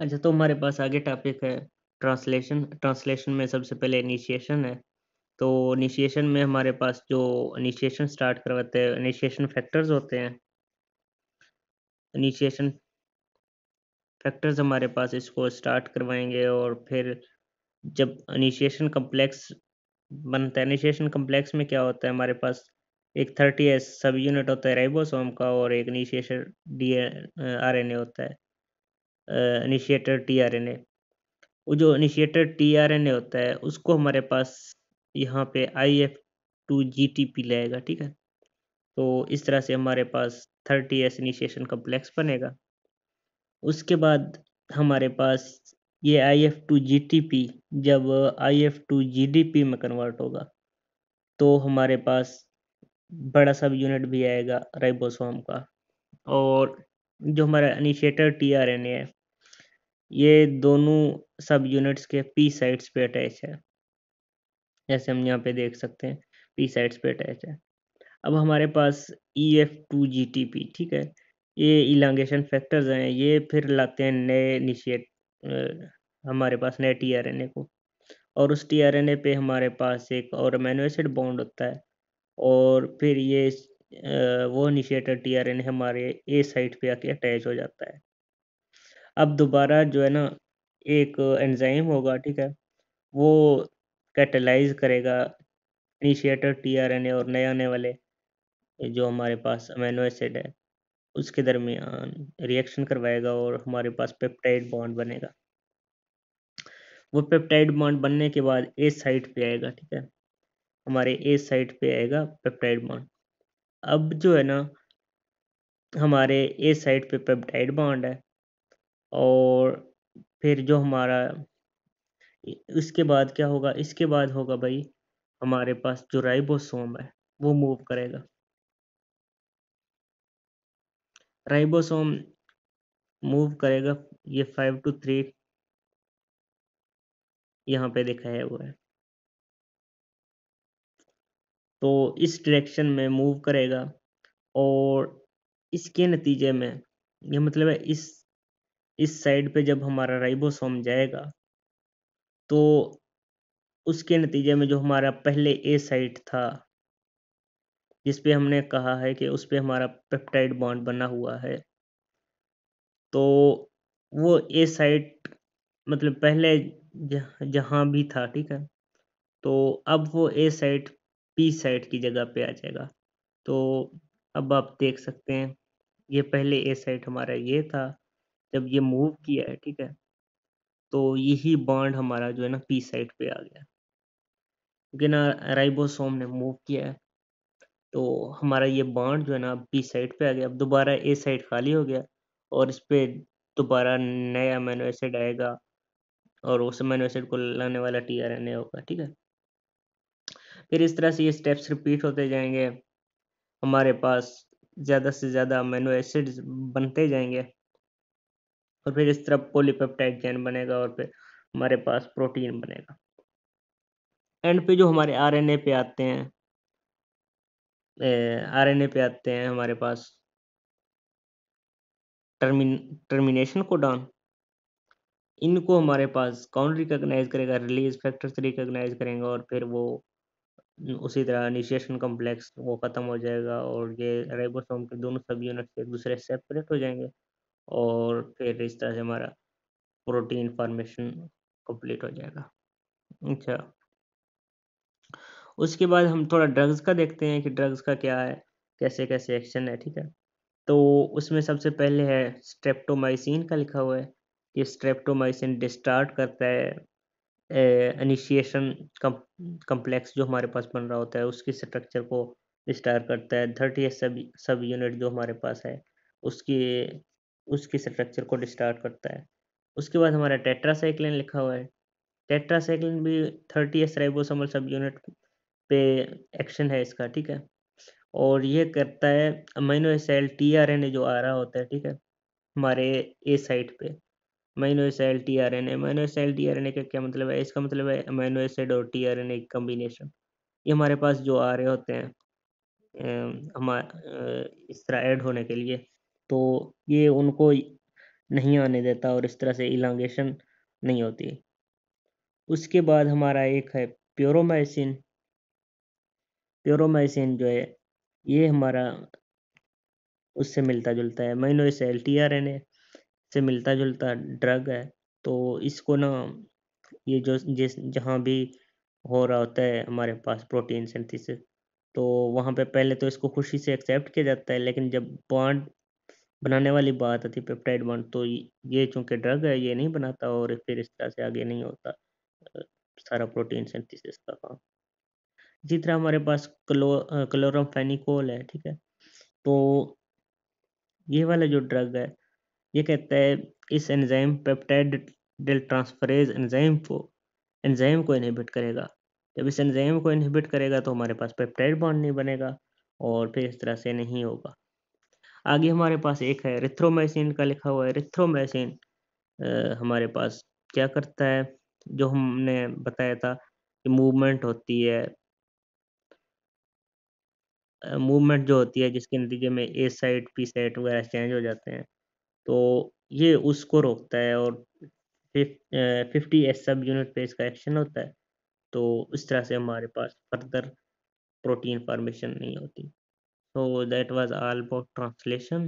अच्छा तो हमारे पास आगे टॉपिक है ट्रांसलेशन ट्रांसलेशन में सबसे पहले इनिशिएशन है तो इनिशिएशन में हमारे पास जो इनिशिएशन स्टार्ट करवाते हैं इनिशिएशन फैक्टर्स होते हैं इनिशिएशन फैक्टर्स हमारे पास इसको स्टार्ट करवाएंगे और फिर जब इनिशिएशन कम्प्लेक्स बनता है इनिशिएशन कम्प्लेक्स में क्या होता है हमारे पास एक थर्टी एस सब यूनिट होता है राइबोसोम का और एक initiation D R N A होता है इनिशिएटर टीआरएनए वो जो इनिशिएटर टीआरएनए होता है उसको हमारे पास यहाँ पे I F two G T P लेगा ठीक है तो इस तरह से हमारे पास थर्टी एस इनिशिएशन कम्प्लेक्स बनेगा उसके बाद हमारे पास ये I F two G T P जब I F two G D P में कन्वर्ट होगा तो हमारे पास बड़ा सब यूनिट भी आएगा राइबोसोम का और जो हमारा initiator T R N A है ये दोनों सब यूनिट्स के पी साइड्स पे अटैच है जैसे हम यहाँ पे देख सकते हैं पी साइड्स पे अटैच है अब हमारे पास E F two G T P ठीक है ये इलांगेशन फैक्टर्स हैं ये फिर लाते हैं नए इनिशिएट हमारे पास नए टी आर एन ए को और उस टी आर एन ए पे हमारे पास एक और अमेनो एसिड बॉन्ड होता है और फिर ये वो initiator T R N A हमारे ए साइट पे आके अटैच हो जाता है अब दोबारा जो है ना एक एंजाइम होगा ठीक है वो कैटेलाइज करेगा इनिशिएटर टीआरएनए और नए आने वाले जो हमारे पास अमेनो एसिड है उसके दरमियान रिएक्शन करवाएगा और हमारे पास पेप्टाइड बॉन्ड बनेगा वो पेप्टाइड बॉन्ड बनने के बाद ए साइड पे आएगा ठीक है हमारे ए साइट पे आएगा पेप्टाइड बॉन्ड अब जो है ना हमारे ए साइट पे पेप्टाइड बॉन्ड है और फिर जो हमारा इसके बाद क्या होगा इसके बाद होगा भाई हमारे पास जो राइबोसोम है वो मूव करेगा राइबोसोम मूव करेगा ये फाइव टू थ्री यहाँ पे दिखाया हुआ है तो इस डायरेक्शन में मूव करेगा और इसके नतीजे में ये मतलब है इस इस साइड पे जब हमारा राइबोसोम जाएगा तो उसके नतीजे में जो हमारा पहले ए साइट था जिस पे हमने कहा है कि उस पर पे हमारा पेप्टाइड बॉन्ड बना हुआ है तो वो ए साइट मतलब पहले जहाँ भी था ठीक है तो अब वो ए साइट पी साइट की जगह पे आ जाएगा तो अब आप देख सकते हैं ये पहले ए साइट हमारा ये था जब ये मूव किया है ठीक है तो यही बॉन्ड हमारा जो है ना पी साइड पे आ गया क्योंकि ना राइबोसोम ने मूव किया है तो हमारा ये बॉन्ड जो है ना बी साइड पे आ गया अब दोबारा ए साइड खाली हो गया और इस पर दोबारा नया अमीनो एसिड आएगा और उस अमीनो एसिड को लाने वाला टी आर एन ए होगा ठीक है फिर इस तरह से ये स्टेप्स रिपीट होते जाएंगे हमारे पास ज़्यादा से ज़्यादा अमीनो एसिड्स बनते जाएंगे और फिर इस तरह पोलिपेप्टाइड चैन बनेगा और फिर हमारे पास प्रोटीन बनेगा एंड पे जो हमारे आरएनए पे आते हैं आरएनए पे आते हैं हमारे पास टर्मिन टर्मिनेशन कोडान इनको हमारे पास कौन रिकॉग्नाइज करेगा रिलीज फैक्टर से करेंगे और फिर वो उसी तरह इनिशिएशन कॉम्प्लेक्स वो ख़त्म हो जाएगा और ये राइबोसोम के दोनों सब यूनिट एक दूसरे सेपरेट हो जाएंगे और फिर इस तरह से हमारा प्रोटीन फॉर्मेशन कंप्लीट हो जाएगा अच्छा उसके बाद हम थोड़ा ड्रग्स का देखते हैं कि ड्रग्स का क्या है कैसे कैसे एक्शन है ठीक है तो उसमें सबसे पहले है स्ट्रेप्टोमाइसिन का लिखा हुआ है कि स्ट्रेप्टोमाइसिन डिस्टार्ट करता है इनिशिएशन कम्प्लेक्स जो हमारे पास बन रहा होता है उसकी स्ट्रक्चर को डिस्टार करता है थर्टी सब सब यूनिट जो हमारे पास है उसकी उसकी स्ट्रक्चर को डिस्टार्ट करता है उसके बाद हमारा टेट्रासाइक्लिन लिखा हुआ है टेट्रासाइक्लिन भी thirty S ribosomal subunit पे एक्शन है इसका ठीक है और ये करता है amino acyl T R N A जो आ रहा होता है ठीक है हमारे ए साइट पे amino acyl T R N A amino acyl T R N A का क्या मतलब है इसका मतलब है अमीनो एसाइड और T R N A combination ये हमारे पास जो आ रहे होते हैं हमारे इस तरह ऐड होने के लिए तो ये उनको नहीं आने देता और इस तरह से इलांगेशन नहीं होती उसके बाद हमारा एक है प्योरोमाइसिन प्योरोमाइसिन जो है ये हमारा उससे मिलता जुलता है मैनो इस L T R N A से मिलता जुलता ड्रग है तो इसको ना ये जो जिस जहाँ भी हो रहा होता है हमारे पास प्रोटीन सिंथेसिस तो वहाँ पे पहले तो इसको खुशी से एक्सेप्ट किया जाता है लेकिन जब बॉन्ड बनाने वाली बात आती पेप्टाइड बॉन्ड तो ये चूंकि ड्रग है ये नहीं बनाता और फिर इस तरह से आगे नहीं होता सारा प्रोटीन सेंथिस का काम इसी तरह हमारे पास क्लो क्लोरमफेनिकोल है ठीक है तो ये वाला जो ड्रग है ये कहता है इस enzyme peptidyl transferase enzyme को एंजाइम को इनहिबिट करेगा जब इस एंजाइम को इनहिबिट करेगा तो हमारे पास पेप्टाइड बॉन्ड नहीं बनेगा और फिर इस तरह से नहीं होगा आगे हमारे पास एक है रिथ्रोमाइसिन का लिखा हुआ है रिथ्रोमाइसिन हमारे पास क्या करता है जो हमने बताया था कि मूवमेंट होती है मूवमेंट जो होती है जिसके नतीजे में ए साइड पी साइड वगैरह चेंज हो जाते हैं तो ये उसको रोकता है और फिफ्टी एस सब यूनिट पे इसका एक्शन होता है तो इस तरह से हमारे पास फर्दर प्रोटीन फॉर्मेशन नहीं होती so that was all about translation